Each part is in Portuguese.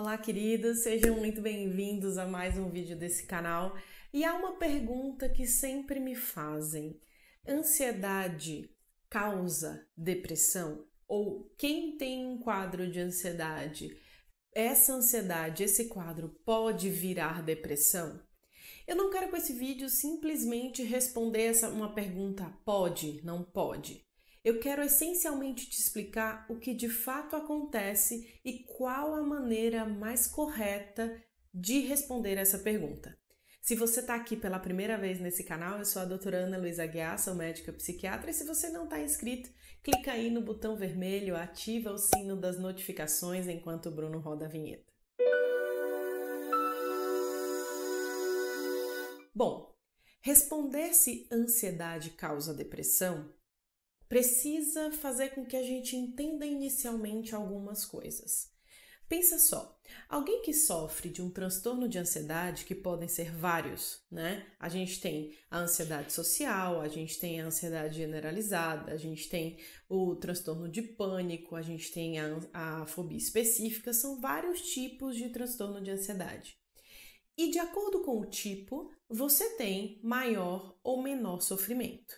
Olá, queridos, sejam muito bem-vindos a mais um vídeo desse canal. E há uma pergunta que sempre me fazem: ansiedade causa depressão? Ou quem tem um quadro de ansiedade, essa ansiedade, esse quadro pode virar depressão? Eu não quero com esse vídeo simplesmente responder essa uma pergunta pode, não pode eu quero essencialmente te explicar o que de fato acontece e qual a maneira mais correta de responder essa pergunta. Se você está aqui pela primeira vez nesse canal, eu sou a doutora Ana Luiza Guiar, sou médica psiquiatra, e se você não está inscrito, clica aí no botão vermelho, ativa o sino das notificações enquanto o Bruno roda a vinheta. Bom, responder se ansiedade causa depressão precisa fazer com que a gente entenda inicialmente algumas coisas. Pensa só, alguém que sofre de um transtorno de ansiedade, que podem ser vários, né? A gente tem a ansiedade social, a gente tem a ansiedade generalizada, a gente tem o transtorno de pânico, a gente tem a, a fobia específica, são vários tipos de transtorno de ansiedade. E de acordo com o tipo, você tem maior ou menor sofrimento.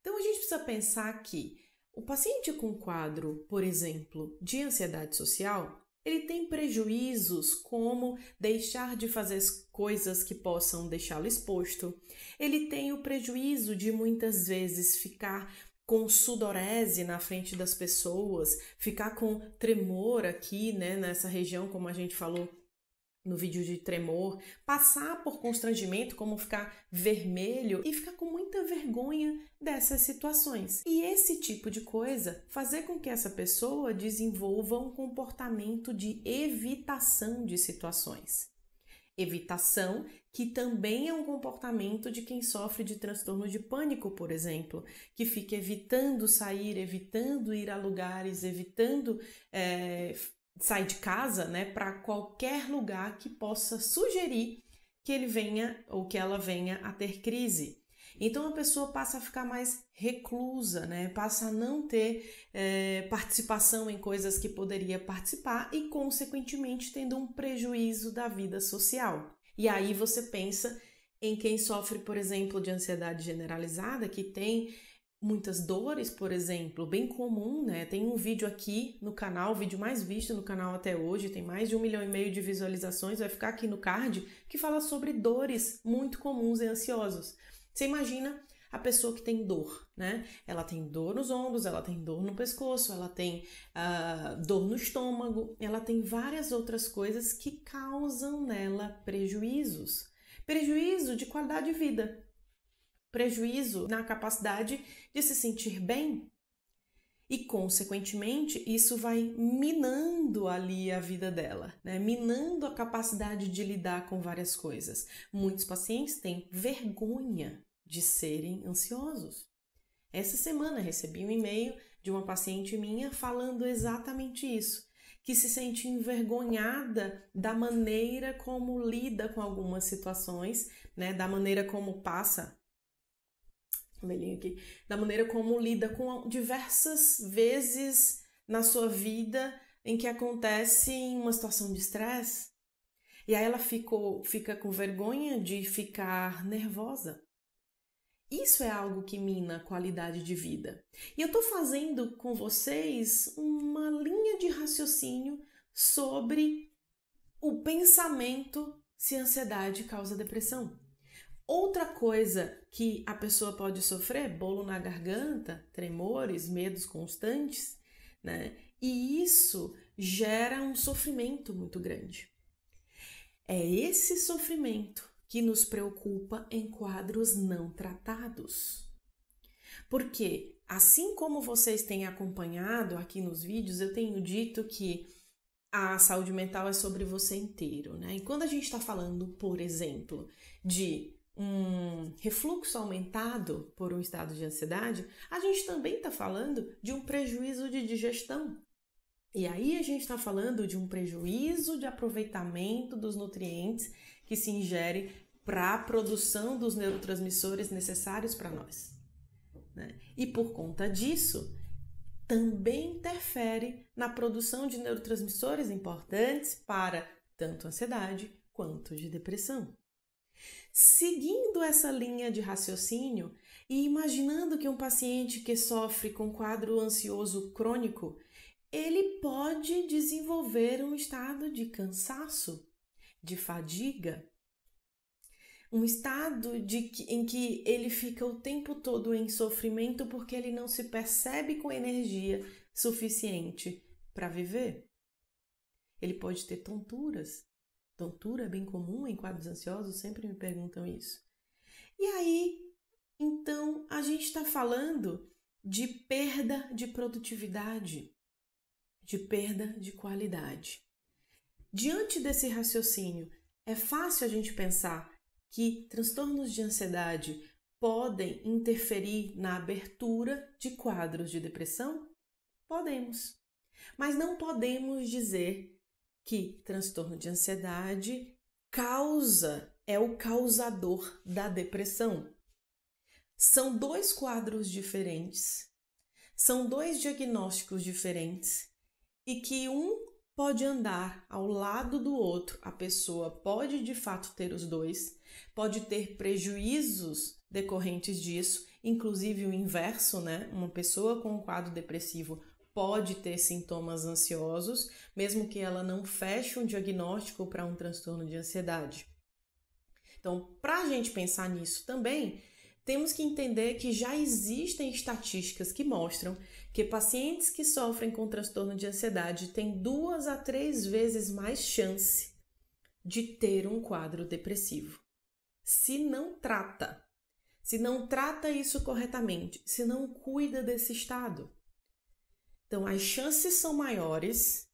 Então a gente precisa pensar que o paciente com quadro, por exemplo, de ansiedade social, ele tem prejuízos como deixar de fazer coisas que possam deixá-lo exposto. Ele tem o prejuízo de muitas vezes ficar com sudorese na frente das pessoas, ficar com tremor aqui, né, nessa região, como a gente falou no vídeo de tremor, passar por constrangimento, como ficar vermelho e ficar com muita vergonha dessas situações. E esse tipo de coisa fazer com que essa pessoa desenvolva um comportamento de evitação de situações. Evitação, que também é um comportamento de quem sofre de transtorno de pânico, por exemplo, que fica evitando sair, evitando ir a lugares, evitando é, sai de casa, né, para qualquer lugar que possa sugerir que ele venha ou que ela venha a ter crise. Então a pessoa passa a ficar mais reclusa, né? Passa a não ter é, participação em coisas que poderia participar e, consequentemente, tendo um prejuízo da vida social. E aí você pensa em quem sofre, por exemplo, de ansiedade generalizada, que tem muitas dores, por exemplo, bem comum, né? Tem um vídeo aqui no canal, o vídeo mais visto no canal até hoje, tem mais de um milhão e meio de visualizações, vai ficar aqui no card, que fala sobre dores muito comuns em ansiosos. Você imagina a pessoa que tem dor, né? Ela tem dor nos ombros, ela tem dor no pescoço, ela tem uh, dor no estômago, ela tem várias outras coisas que causam nela prejuízos. Prejuízo de qualidade de vida, prejuízo na capacidade de se sentir bem. E, consequentemente, isso vai minando ali a vida dela, né? minando a capacidade de lidar com várias coisas. Muitos pacientes têm vergonha de serem ansiosos. Essa semana recebi um e-mail de uma paciente minha falando exatamente isso, que se sente envergonhada da maneira como lida com algumas situações, né, da maneira como passa vermelhinho aqui, da maneira como lida com diversas vezes na sua vida em que acontece uma situação de estresse. E aí ela ficou, fica com vergonha de ficar nervosa. Isso é algo que mina a qualidade de vida. E eu estou fazendo com vocês uma linha de raciocínio sobre o pensamento se ansiedade causa depressão. Outra coisa que a pessoa pode sofrer bolo na garganta, tremores, medos constantes, né? E isso gera um sofrimento muito grande. É esse sofrimento que nos preocupa em quadros não tratados. Porque, assim como vocês têm acompanhado aqui nos vídeos, eu tenho dito que a saúde mental é sobre você inteiro, né? E quando a gente está falando, por exemplo, de um refluxo aumentado por um estado de ansiedade, a gente também está falando de um prejuízo de digestão. E aí a gente está falando de um prejuízo de aproveitamento dos nutrientes que se ingere para a produção dos neurotransmissores necessários para nós. Né? E por conta disso, também interfere na produção de neurotransmissores importantes para tanto ansiedade quanto de depressão seguindo essa linha de raciocínio e imaginando que um paciente que sofre com quadro ansioso crônico, ele pode desenvolver um estado de cansaço, de fadiga, um estado de que, em que ele fica o tempo todo em sofrimento porque ele não se percebe com energia suficiente para viver. Ele pode ter tonturas, Tontura, é bem comum em quadros ansiosos, sempre me perguntam isso. E aí, então, a gente está falando de perda de produtividade, de perda de qualidade. Diante desse raciocínio, é fácil a gente pensar que transtornos de ansiedade podem interferir na abertura de quadros de depressão? Podemos. Mas não podemos dizer que transtorno de ansiedade causa, é o causador da depressão. São dois quadros diferentes, são dois diagnósticos diferentes e que um pode andar ao lado do outro, a pessoa pode de fato ter os dois, pode ter prejuízos decorrentes disso, inclusive o inverso, né? Uma pessoa com um quadro depressivo pode ter sintomas ansiosos, mesmo que ela não feche um diagnóstico para um transtorno de ansiedade. Então, para a gente pensar nisso também, temos que entender que já existem estatísticas que mostram que pacientes que sofrem com transtorno de ansiedade têm duas a três vezes mais chance de ter um quadro depressivo. Se não trata, se não trata isso corretamente, se não cuida desse estado. Então, as chances são maiores,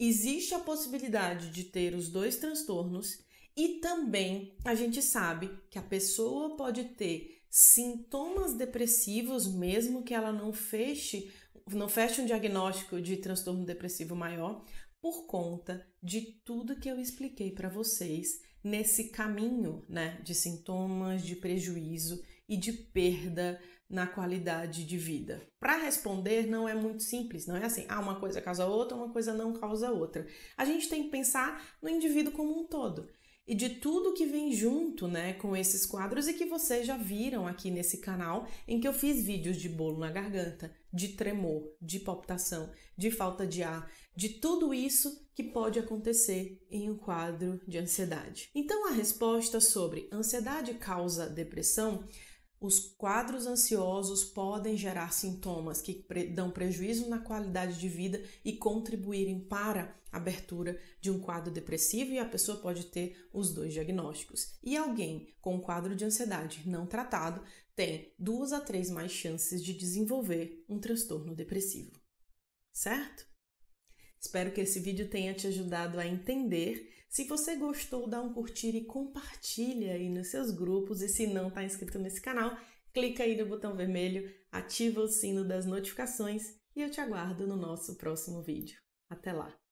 existe a possibilidade de ter os dois transtornos e também a gente sabe que a pessoa pode ter sintomas depressivos mesmo que ela não feche, não feche um diagnóstico de transtorno depressivo maior por conta de tudo que eu expliquei para vocês nesse caminho, né, de sintomas, de prejuízo e de perda na qualidade de vida? Para responder não é muito simples, não é assim, ah, uma coisa causa outra, uma coisa não causa outra. A gente tem que pensar no indivíduo como um todo e de tudo que vem junto, né, com esses quadros e que vocês já viram aqui nesse canal, em que eu fiz vídeos de bolo na garganta, de tremor, de palpitação, de falta de ar, de tudo isso que pode acontecer em um quadro de ansiedade. Então a resposta sobre ansiedade causa depressão os quadros ansiosos podem gerar sintomas que dão prejuízo na qualidade de vida e contribuírem para a abertura de um quadro depressivo e a pessoa pode ter os dois diagnósticos. E alguém com um quadro de ansiedade não tratado tem duas a três mais chances de desenvolver um transtorno depressivo. Certo? Espero que esse vídeo tenha te ajudado a entender se você gostou, dá um curtir e compartilha aí nos seus grupos. E se não está inscrito nesse canal, clica aí no botão vermelho, ativa o sino das notificações e eu te aguardo no nosso próximo vídeo. Até lá!